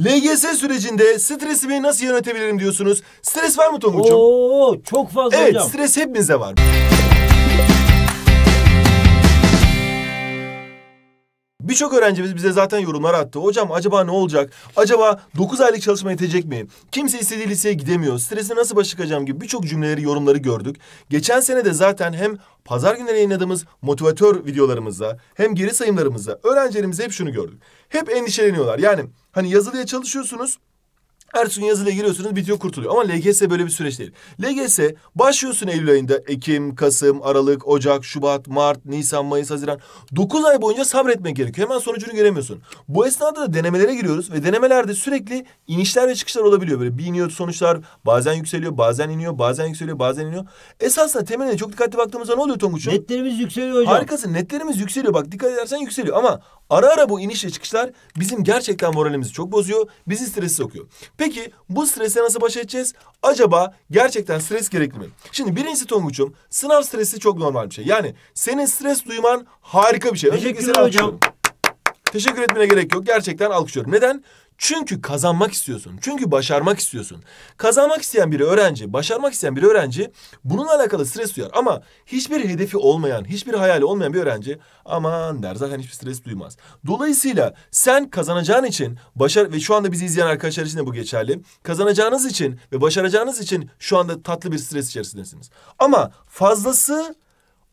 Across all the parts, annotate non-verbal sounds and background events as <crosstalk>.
LGS sürecinde stresimi nasıl yönetebilirim diyorsunuz. Stres var mı Tomurcuğum? Oo çok fazla evet, hocam. Evet stres hepimizde var. Birçok öğrencimiz bize zaten yorumlar attı. Hocam acaba ne olacak? Acaba 9 aylık çalışma yetecek mi? Kimse istediği liseye gidemiyor. Strese nasıl baş çıkacağım gibi birçok cümleleri, yorumları gördük. Geçen sene de zaten hem pazar günleri yayınladığımız motivatör videolarımızda hem geri sayımlarımızda öğrencilerimiz hep şunu gördük. Hep endişeleniyorlar. Yani hani yazılıya çalışıyorsunuz Ertesi gün yazıyla giriyorsunuz bitiyor kurtuluyor. Ama LGS böyle bir süreç değil. LGS başlıyorsun Eylül ayında. Ekim, Kasım, Aralık, Ocak, Şubat, Mart, Nisan, Mayıs, Haziran. dokuz ay boyunca sabretmek gerekiyor. Hemen sonucunu göremiyorsun. Bu esnada da denemelere giriyoruz ve denemelerde sürekli inişler ve çıkışlar olabiliyor. Böyle bir iniyor sonuçlar bazen yükseliyor, bazen iniyor, bazen yükseliyor, bazen iniyor. Esasında temeline çok dikkatli baktığımızda ne oluyor Tonguç'un? Netlerimiz yükseliyor hocam. Harikasın netlerimiz yükseliyor. Bak dikkat edersen yükseliyor ama Ara ara bu iniş çıkışlar bizim gerçekten moralimizi çok bozuyor. Bizi stresi sokuyor. Peki bu strese nasıl baş edeceğiz? Acaba gerçekten stres gerekli mi? Şimdi birincisi Tonguç'um sınav stresi çok normal bir şey. Yani senin stres duyman harika bir şey. Teşekkürler hocam. Teşekkür etmene gerek yok. Gerçekten alkışlıyorum. Neden? Çünkü kazanmak istiyorsun. Çünkü başarmak istiyorsun. Kazanmak isteyen bir öğrenci, başarmak isteyen bir öğrenci bununla alakalı stres duyar. Ama hiçbir hedefi olmayan, hiçbir hayali olmayan bir öğrenci aman der zaten hiçbir stres duymaz. Dolayısıyla sen kazanacağın için başar ve şu anda bizi izleyen arkadaşlar için de bu geçerli. Kazanacağınız için ve başaracağınız için şu anda tatlı bir stres içerisindesiniz. Ama fazlası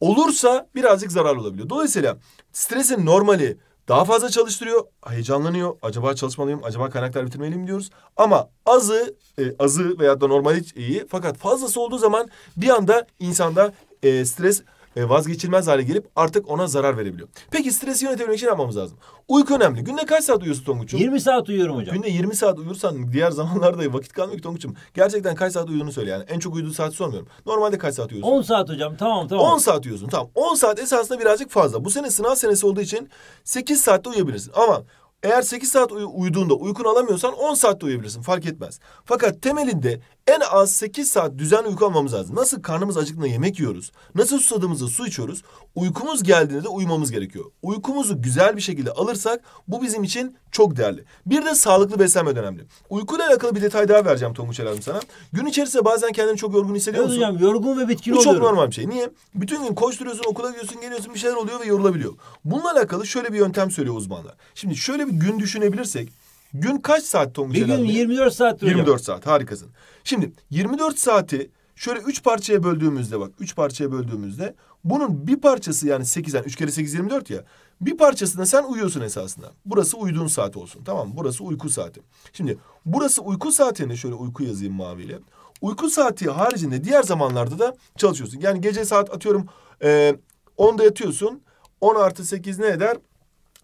olursa birazcık zarar olabiliyor. Dolayısıyla stresin normali daha fazla çalıştırıyor, heyecanlanıyor. Acaba çalışmalıyım, acaba kaynaklar bitirmeliyim diyoruz. Ama azı, e, azı veya da normali iyi. Fakat fazlası olduğu zaman bir anda insanda e, stres e, vazgeçilmez hale gelip artık ona zarar verebiliyor. Peki stresi yönetebilmek için ne yapmamız lazım? Uyku önemli. Günde kaç saat uyuyorsun Tonguç'um? 20 saat uyuyorum hocam. Günde 20 saat uyursan diğer <laughs> zamanlarda vakit kalmıyor ki Tonguç'um. Gerçekten kaç saat uyuduğunu söyle yani. En çok uyuduğu saati sormuyorum. Normalde kaç saat uyuyorsun? 10 saat hocam tamam tamam. 10 saat uyuyorsun tamam. 10 saat esasında birazcık fazla. Bu sene sınav senesi olduğu için 8 saatte uyuyabilirsin. Ama eğer 8 saat uy uyuduğunda uykun alamıyorsan 10 saatte uyuyabilirsin fark etmez. Fakat temelinde en az 8 saat düzenli uyku almamız lazım. Nasıl karnımız acıktığında yemek yiyoruz, nasıl susadığımızda su içiyoruz, uykumuz geldiğinde de uyumamız gerekiyor. Uykumuzu güzel bir şekilde alırsak bu bizim için çok değerli. Bir de sağlıklı beslenme önemli. Uykuyla alakalı bir detay daha vereceğim Tonguç Alalım sana. Gün içerisinde bazen kendini çok yorgun hissediyor musun? Hocam yorgun ve bitkin bu oluyorum. Bu çok normal bir şey. Niye? Bütün gün koşturuyorsun, okula gidiyorsun, geliyorsun bir şeyler oluyor ve yorulabiliyor. Bununla alakalı şöyle bir yöntem söylüyor uzmanlar. Şimdi şöyle bir gün düşünebilirsek Gün kaç saat Tonguç Bir gün 24 saat 24 saat harikasın. Şimdi 24 saati şöyle üç parçaya böldüğümüzde bak üç parçaya böldüğümüzde bunun bir parçası yani 8 yani 3 kere 8 24 ya. Bir parçasında sen uyuyorsun esasında. Burası uyuduğun saat olsun tamam Burası uyku saati. Şimdi burası uyku saatini şöyle uyku yazayım maviyle. Uyku saati haricinde diğer zamanlarda da çalışıyorsun. Yani gece saat atıyorum e, 10'da yatıyorsun. 10 artı 8 ne eder?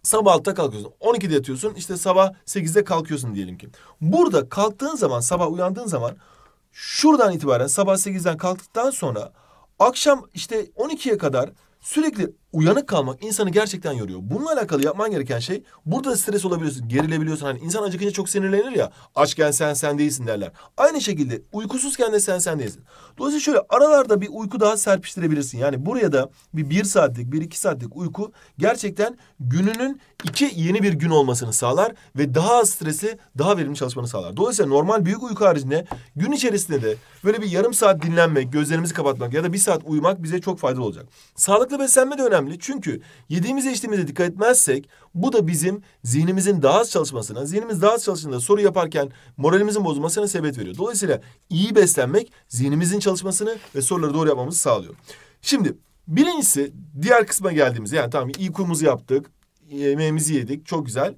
Sabah altta kalkıyorsun. 12'de yatıyorsun. işte sabah 8'de kalkıyorsun diyelim ki. Burada kalktığın zaman, sabah uyandığın zaman şuradan itibaren sabah 8'den kalktıktan sonra akşam işte 12'ye kadar sürekli uyanık kalmak insanı gerçekten yoruyor. Bununla alakalı yapman gereken şey burada da stres olabiliyorsun, gerilebiliyorsun. Hani insan acıkınca çok sinirlenir ya. Açken sen sen değilsin derler. Aynı şekilde uykusuzken de sen sen değilsin. Dolayısıyla şöyle aralarda bir uyku daha serpiştirebilirsin. Yani buraya da bir bir saatlik, bir iki saatlik uyku gerçekten gününün iki yeni bir gün olmasını sağlar ve daha az stresli, daha verimli çalışmanı sağlar. Dolayısıyla normal büyük uyku haricinde gün içerisinde de böyle bir yarım saat dinlenmek, gözlerimizi kapatmak ya da bir saat uyumak bize çok faydalı olacak. Sağlıklı beslenme de önemli önemli. Çünkü yediğimize içtiğimize dikkat etmezsek bu da bizim zihnimizin daha az çalışmasına, zihnimiz daha az çalıştığında soru yaparken moralimizin bozulmasına sebep veriyor. Dolayısıyla iyi beslenmek zihnimizin çalışmasını ve soruları doğru yapmamızı sağlıyor. Şimdi birincisi diğer kısma geldiğimizde yani tamam iyi kurumuzu yaptık, yemeğimizi yedik çok güzel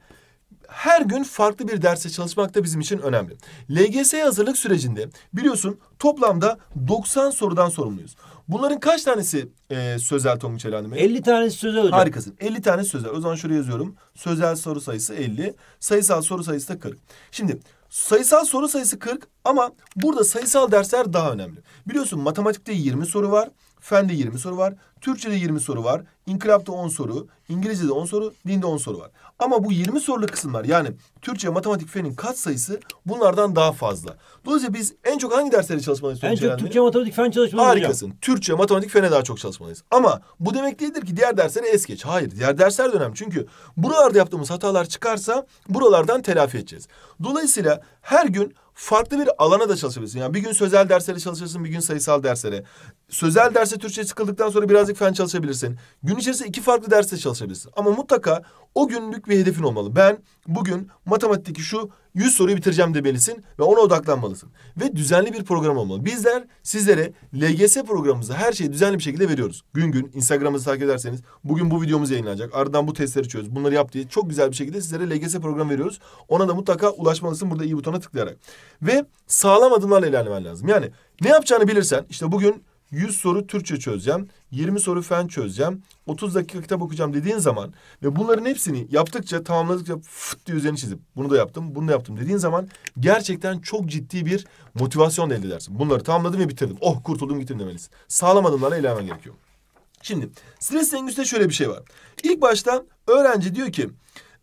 her gün farklı bir derse çalışmak da bizim için önemli. LGS hazırlık sürecinde biliyorsun toplamda 90 sorudan sorumluyuz. Bunların kaç tanesi e, sözel Tonguç El Hanım? 50 tanesi sözel hocam. Harikasın. 50 tane sözel. O zaman şuraya yazıyorum. Sözel soru sayısı 50. Sayısal soru sayısı da 40. Şimdi sayısal soru sayısı 40 ama burada sayısal dersler daha önemli. Biliyorsun matematikte 20 soru var. Fende 20 soru var. Türkçe'de 20 soru var. İnkılapta 10 soru. İngilizce'de 10 soru. Dinde 10 soru var. Ama bu 20 sorulu kısımlar yani Türkçe, matematik, fenin kat sayısı bunlardan daha fazla. Dolayısıyla biz en çok hangi derslere çalışmalıyız? En çok Türkçe, matematik, fen çalışmalıyız Harikasın. Hocam. Türkçe, matematik, fene daha çok çalışmalıyız. Ama bu demek değildir ki diğer derslere es geç. Hayır. Diğer dersler de önemli. Çünkü buralarda yaptığımız hatalar çıkarsa buralardan telafi edeceğiz. Dolayısıyla her gün farklı bir alana da çalışabilirsin. Yani bir gün sözel derslere çalışırsın, bir gün sayısal derslere sözel derse Türkçe sıkıldıktan sonra birazcık fen çalışabilirsin. Gün içerisinde iki farklı derste çalışabilirsin. Ama mutlaka o günlük bir hedefin olmalı. Ben bugün matematikteki şu 100 soruyu bitireceğim demelisin ve ona odaklanmalısın. Ve düzenli bir program olmalı. Bizler sizlere LGS programımızı her şeyi düzenli bir şekilde veriyoruz. Gün gün Instagram'ımızı takip ederseniz bugün bu videomuz yayınlanacak. Ardından bu testleri çöz. Bunları yap diye çok güzel bir şekilde sizlere LGS programı veriyoruz. Ona da mutlaka ulaşmalısın burada iyi butona tıklayarak. Ve sağlam adımlarla ilerlemen lazım. Yani ne yapacağını bilirsen işte bugün 100 soru Türkçe çözeceğim, 20 soru fen çözeceğim, 30 dakika kitap okuyacağım dediğin zaman ve bunların hepsini yaptıkça tamamladıkça fıt diye üzerine çizip bunu da yaptım, bunu da yaptım dediğin zaman gerçekten çok ciddi bir motivasyon elde edersin. Bunları tamamladım ve bitirdim. Oh kurtuldum gittim demelisin. Sağlam adımlarla ilerlemen gerekiyor. Şimdi stres dengüsünde şöyle bir şey var. İlk başta öğrenci diyor ki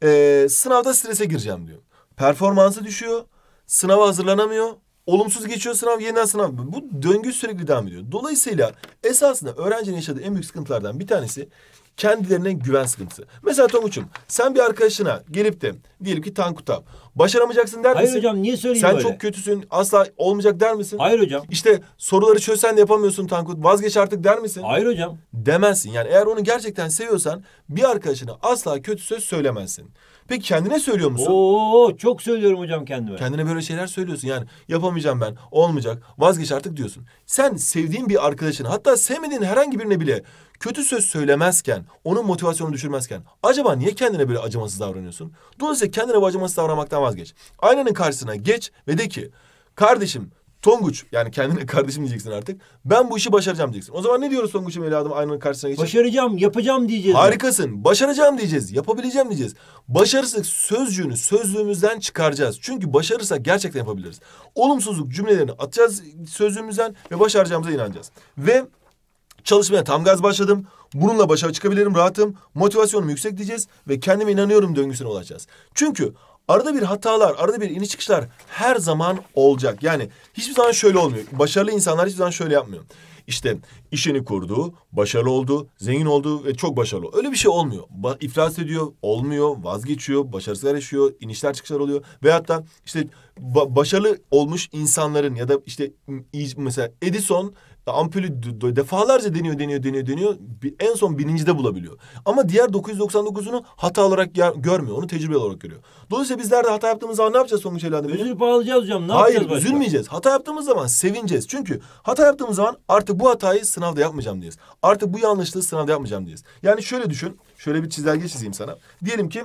e, sınavda strese gireceğim diyor. Performansı düşüyor, sınava hazırlanamıyor, Olumsuz geçiyor sınav, yeniden sınav. Bu döngü sürekli devam ediyor. Dolayısıyla esasında öğrencinin yaşadığı en büyük sıkıntılardan bir tanesi kendilerine güven sıkıntısı. Mesela Tonguç'um sen bir arkadaşına gelip de diyelim ki Tankut'a başaramayacaksın der misin? Hayır hocam niye söyleyeyim Sen öyle? çok kötüsün asla olmayacak der misin? Hayır hocam. İşte soruları çözsen de yapamıyorsun Tankut vazgeç artık der misin? Hayır hocam. Demezsin yani eğer onu gerçekten seviyorsan bir arkadaşına asla kötü söz söylemezsin. Peki kendine söylüyor musun? Oo çok söylüyorum hocam kendime. Kendine böyle şeyler söylüyorsun yani yapamayacağım ben olmayacak vazgeç artık diyorsun. Sen sevdiğin bir arkadaşın hatta sevmediğin herhangi birine bile kötü söz söylemezken onun motivasyonunu düşürmezken acaba niye kendine böyle acımasız davranıyorsun? Dolayısıyla kendine bu acımasız davranmaktan vazgeç. Aynanın karşısına geç ve de ki kardeşim Tonguç yani kendine <laughs> kardeşim diyeceksin artık. Ben bu işi başaracağım diyeceksin. O zaman ne diyoruz Tonguç'um evladım aynanın karşısına geçip? Başaracağım, yapacağım diyeceğiz. Harikasın. Başaracağım diyeceğiz. Yapabileceğim diyeceğiz. Başarırsak sözcüğünü sözlüğümüzden çıkaracağız. Çünkü başarırsak gerçekten yapabiliriz. Olumsuzluk cümlelerini atacağız sözlüğümüzden ve başaracağımıza inanacağız. Ve çalışmaya tam gaz başladım. Bununla başa çıkabilirim rahatım. Motivasyonum yüksek diyeceğiz ve kendime inanıyorum döngüsüne ulaşacağız. Çünkü Arada bir hatalar, arada bir iniş çıkışlar her zaman olacak. Yani hiçbir zaman şöyle olmuyor. Başarılı insanlar hiçbir zaman şöyle yapmıyor. İşte işini kurdu, başarılı oldu, zengin oldu ve çok başarılı. Öyle bir şey olmuyor. Ba iflas ediyor, olmuyor, vazgeçiyor, başarısızlar yaşıyor, inişler çıkışlar oluyor. Ve hatta işte ba başarılı olmuş insanların ya da işte mesela Edison da ampulü defalarca deniyor, deniyor, deniyor, deniyor. En son binincide bulabiliyor. Ama diğer 999'unu hata olarak yer, görmüyor. Onu tecrübe olarak görüyor. Dolayısıyla bizler de hata yaptığımız zaman ne yapacağız Songuç Evladım? Üzülüp ağlayacağız hocam. Ne Hayır, yapacağız üzülmeyeceğiz. Hata yaptığımız zaman sevineceğiz. Çünkü hata yaptığımız zaman artık bu hatayı sınavda yapmayacağım diyeyiz. Artık bu yanlışlığı sınavda yapmayacağım diyeyiz. Yani şöyle düşün. Şöyle bir çizelge çizeyim sana. Diyelim ki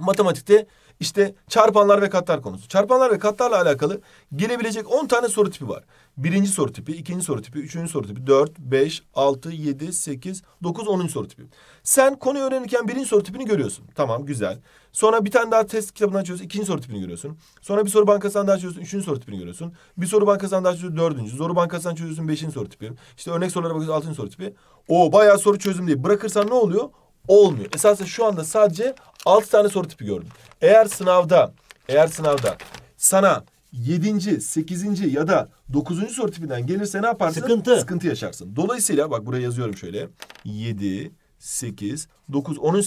matematikte işte çarpanlar ve katlar konusu. Çarpanlar ve katlarla alakalı gelebilecek 10 tane soru tipi var. Birinci soru tipi, ikinci soru tipi, üçüncü soru tipi, dört, beş, altı, yedi, sekiz, dokuz, onuncu soru tipi. Sen konu öğrenirken birinci soru tipini görüyorsun. Tamam güzel. Sonra bir tane daha test kitabını açıyorsun. ikinci soru tipini görüyorsun. Sonra bir soru bankasından daha çözüyorsun. Üçüncü soru tipini görüyorsun. Bir soru bankasından daha çözüyorsun. Dördüncü. Zoru bankasından çözüyorsun. Beşinci soru tipi. İşte örnek sorulara bakıyorsun. Altıncı soru tipi. O bayağı soru çözüm değil. Bırakırsan ne oluyor? olmuyor. Esasen şu anda sadece 6 tane soru tipi gördüm. Eğer sınavda eğer sınavda sana 7. 8. ya da 9. soru tipinden gelirse ne yaparsın? Sıkıntı. Sıkıntı yaşarsın. Dolayısıyla bak buraya yazıyorum şöyle. 7 8 9 10.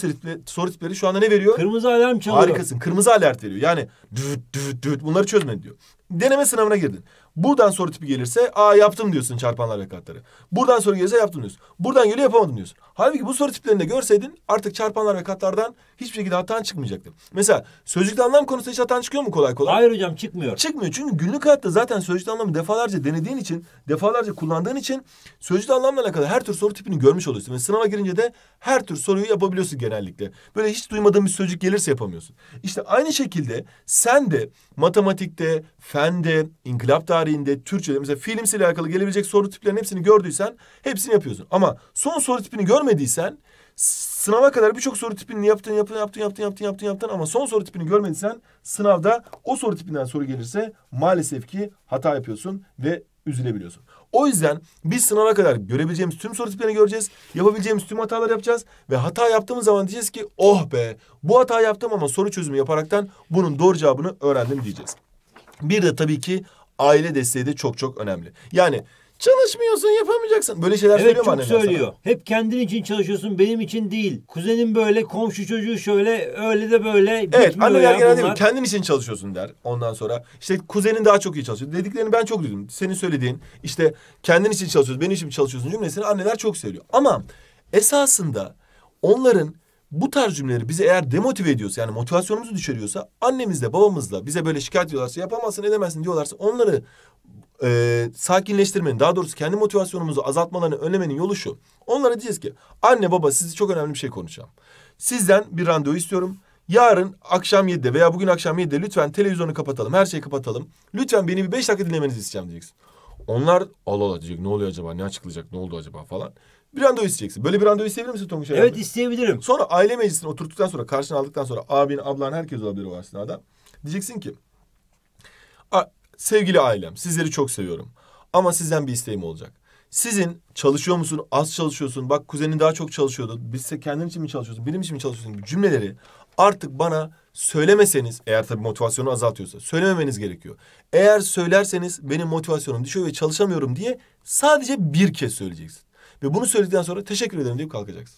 soru, tipleri şu anda ne veriyor? Kırmızı alarm çalıyor. Harikasın. Kırmızı alert veriyor. Yani düt düt düt bunları çözme diyor. Deneme sınavına girdin. Buradan soru tipi gelirse a yaptım diyorsun çarpanlar ve katları. Buradan soru gelirse yaptım diyorsun. Buradan geliyor yapamadım diyorsun. Halbuki bu soru tiplerini de görseydin artık çarpanlar ve katlardan hiçbir şekilde hatan çıkmayacaktı. Mesela sözcükte anlam konusunda hiç hatan çıkıyor mu kolay kolay? Hayır hocam çıkmıyor. Çıkmıyor çünkü günlük hayatta zaten sözcükte anlamı defalarca denediğin için, defalarca kullandığın için sözcükte anlamla alakalı her tür soru tipini görmüş oluyorsun. Ve sınava girince de her tür soruyu yapabiliyorsun genellikle. Böyle hiç duymadığın bir sözcük gelirse yapamıyorsun. İşte aynı şekilde sen de matematikte, fende, inkılap tarihinde tarihinde Türkçe'de mesela ile alakalı gelebilecek soru tiplerinin hepsini gördüysen hepsini yapıyorsun. Ama son soru tipini görmediysen sınava kadar birçok soru tipini yaptın yaptın, yaptın, yaptın, yaptın, yaptın, yaptın ama son soru tipini görmediysen sınavda o soru tipinden soru gelirse maalesef ki hata yapıyorsun ve üzülebiliyorsun. O yüzden biz sınava kadar görebileceğimiz tüm soru tiplerini göreceğiz. Yapabileceğimiz tüm hatalar yapacağız. Ve hata yaptığımız zaman diyeceğiz ki oh be bu hata yaptım ama soru çözümü yaparaktan bunun doğru cevabını öğrendim diyeceğiz. Bir de tabii ki aile desteği de çok çok önemli. Yani çalışmıyorsun yapamayacaksın. Böyle şeyler evet, söylüyor mu anneler söylüyor. Sana? Hep kendin için çalışıyorsun benim için değil. Kuzenin böyle komşu çocuğu şöyle öyle de böyle. Evet anneler genelde bunlar. kendin için çalışıyorsun der ondan sonra. işte kuzenin daha çok iyi çalışıyor. Dediklerini ben çok duydum. Senin söylediğin işte kendin için çalışıyorsun benim için çalışıyorsun cümlesini anneler çok söylüyor. Ama esasında onların bu tarz cümleleri bizi eğer demotive ediyorsa yani motivasyonumuzu düşürüyorsa annemizle babamızla bize böyle şikayet ediyorlarsa yapamazsın edemezsin diyorlarsa onları e, sakinleştirmenin daha doğrusu kendi motivasyonumuzu azaltmalarını önlemenin yolu şu. Onlara diyeceğiz ki anne baba sizi çok önemli bir şey konuşacağım. Sizden bir randevu istiyorum. Yarın akşam 7'de veya bugün akşam 7'de lütfen televizyonu kapatalım, her şeyi kapatalım. Lütfen beni bir beş dakika dinlemenizi isteyeceğim diyeceksin. Onlar Allah Allah diyecek ne oluyor acaba ne açıklayacak ne oldu acaba falan. Bir randevu isteyeceksin. Böyle bir randevu isteyebilir misin Tonguç Evet isteyebilirim. Sonra aile meclisine oturttuktan sonra karşına aldıktan sonra abin, ablan herkes olabilir o esnada. Diyeceksin ki sevgili ailem sizleri çok seviyorum. Ama sizden bir isteğim olacak. Sizin çalışıyor musun, az çalışıyorsun, bak kuzenin daha çok çalışıyordu. Bizse kendin için mi çalışıyorsun, benim için mi çalışıyorsun gibi cümleleri artık bana söylemeseniz eğer tabii motivasyonu azaltıyorsa söylememeniz gerekiyor. Eğer söylerseniz benim motivasyonum düşüyor ve çalışamıyorum diye sadece bir kez söyleyeceksin. Ve bunu söyledikten sonra teşekkür ederim deyip kalkacaksın.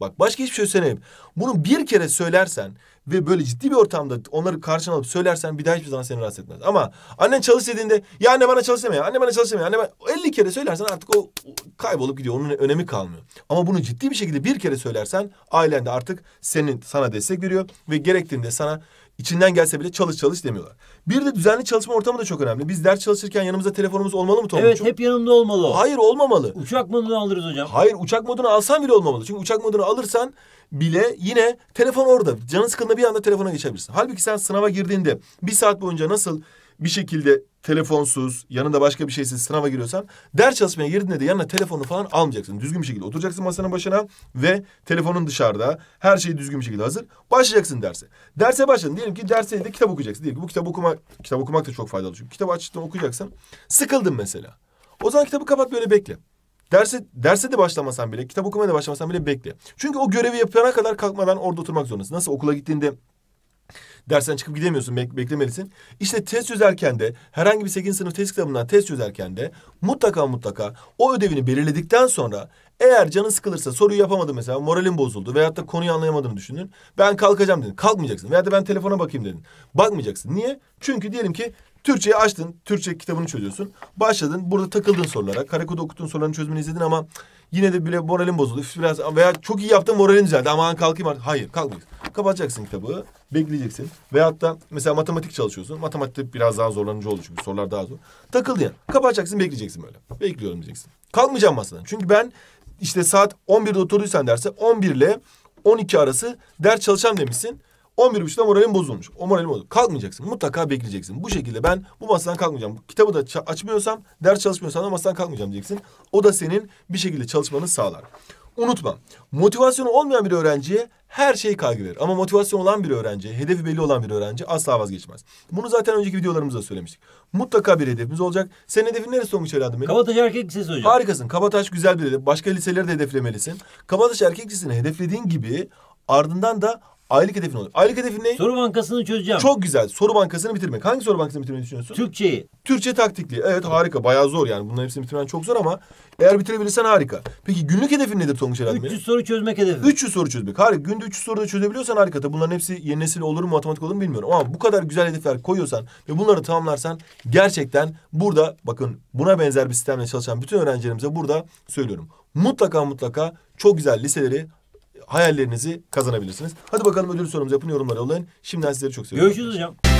Bak başka hiçbir şey söylemeyip bunu bir kere söylersen ve böyle ciddi bir ortamda onları karşına alıp söylersen bir daha hiçbir zaman seni rahatsız etmez. Ama annen çalış dediğinde ya anne bana çalış deme ya anne bana çalış deme ya anne bana... 50 kere söylersen artık o kaybolup gidiyor onun önemi kalmıyor. Ama bunu ciddi bir şekilde bir kere söylersen ailen de artık senin sana destek veriyor ve gerektiğinde sana İçinden gelse bile çalış çalış demiyorlar. Bir de düzenli çalışma ortamı da çok önemli. Biz ders çalışırken yanımızda telefonumuz olmalı mı Tomruç'um? Evet hep yanımda olmalı Hayır olmamalı. Uçak modunu alırız hocam. Hayır uçak modunu alsan bile olmamalı. Çünkü uçak modunu alırsan bile yine telefon orada. Canın sıkıldığında bir anda telefona geçebilirsin. Halbuki sen sınava girdiğinde bir saat boyunca nasıl bir şekilde telefonsuz, yanında başka bir şeysiz sınava giriyorsan ders çalışmaya girdiğinde de yanına telefonu falan almayacaksın. Düzgün bir şekilde oturacaksın masanın başına ve telefonun dışarıda. Her şey düzgün bir şekilde hazır. Başlayacaksın derse. Derse başladın. Diyelim ki derse de kitap okuyacaksın. Diyelim ki bu kitap okumak, kitap okumak da çok faydalı çünkü. Kitabı açtın okuyacaksın. Sıkıldın mesela. O zaman kitabı kapat böyle bekle. Derse, derse de başlamasan bile, kitap okumaya da başlamasan bile bekle. Çünkü o görevi yapana kadar kalkmadan orada oturmak zorundasın. Nasıl okula gittiğinde Dersten çıkıp gidemiyorsun, bek beklemelisin. İşte test çözerken de herhangi bir 8. sınıf test kitabından test çözerken de mutlaka mutlaka o ödevini belirledikten sonra eğer canın sıkılırsa soruyu yapamadım mesela moralin bozuldu veyahut da konuyu anlayamadığını düşündün. Ben kalkacağım dedin. Kalkmayacaksın. Veyahut da ben telefona bakayım dedin. Bakmayacaksın. Niye? Çünkü diyelim ki Türkçeyi açtın. Türkçe kitabını çözüyorsun. Başladın. Burada takıldın sorulara. Karakoda okuttuğun sorularını çözmeni izledin ama Yine de bile moralim bozuldu. Üf, biraz veya çok iyi yaptım moralim düzeldi. Aman kalkayım artık. Hayır kalkmayız. Kapatacaksın kitabı. Bekleyeceksin. Veyahut da mesela matematik çalışıyorsun. matematik biraz daha zorlanıcı oldu çünkü sorular daha zor. Takıldın yani. Kapatacaksın bekleyeceksin böyle. Bekliyorum diyeceksin. Kalkmayacağım masadan. Çünkü ben işte saat 11'de oturduysan derse 11 ile 12 arası ders çalışacağım demişsin. 11 11.30'da moralim bozulmuş. O moralim bozulmuş. Kalkmayacaksın. Mutlaka bekleyeceksin. Bu şekilde ben bu masadan kalkmayacağım. Kitabı da açmıyorsam, ders çalışmıyorsam da masadan kalkmayacağım diyeceksin. O da senin bir şekilde çalışmanı sağlar. Unutma. Motivasyonu olmayan bir öğrenciye her şey kaygı verir. Ama motivasyon olan bir öğrenci, hedefi belli olan bir öğrenci asla vazgeçmez. Bunu zaten önceki videolarımızda söylemiştik. Mutlaka bir hedefimiz olacak. Senin hedefin neresi olmuş herhalde? benim? Kabataş Erkek Lisesi hocam. Harikasın. Kabataş güzel bir hedef. Başka liseleri de hedeflemelisin. Kabataş Erkek Lisesi'ni hedeflediğin gibi ardından da Aylık hedefin olur. Aylık hedefin ne? Soru bankasını çözeceğim. Çok güzel. Soru bankasını bitirmek. Hangi soru bankasını bitirmeyi düşünüyorsun? Türkçeyi. Türkçe taktikli. Evet harika. Bayağı zor yani. Bunların hepsini bitirmen çok zor ama eğer bitirebilirsen harika. Peki günlük hedefin nedir Tonguç Erhan 300 soru çözmek hedefi. 300 soru çözmek. Harika. Günde 300 soru da çözebiliyorsan harika. Tabii bunların hepsi yeni nesil olur mu, matematik olur mu bilmiyorum. Ama bu kadar güzel hedefler koyuyorsan ve bunları tamamlarsan gerçekten burada bakın buna benzer bir sistemle çalışan bütün öğrencilerimize burada söylüyorum. Mutlaka mutlaka çok güzel liseleri hayallerinizi kazanabilirsiniz. Hadi bakalım ödül sorumuzu yapın yorumlara yollayın. Şimdiden sizleri çok seviyorum. Görüşürüz hocam.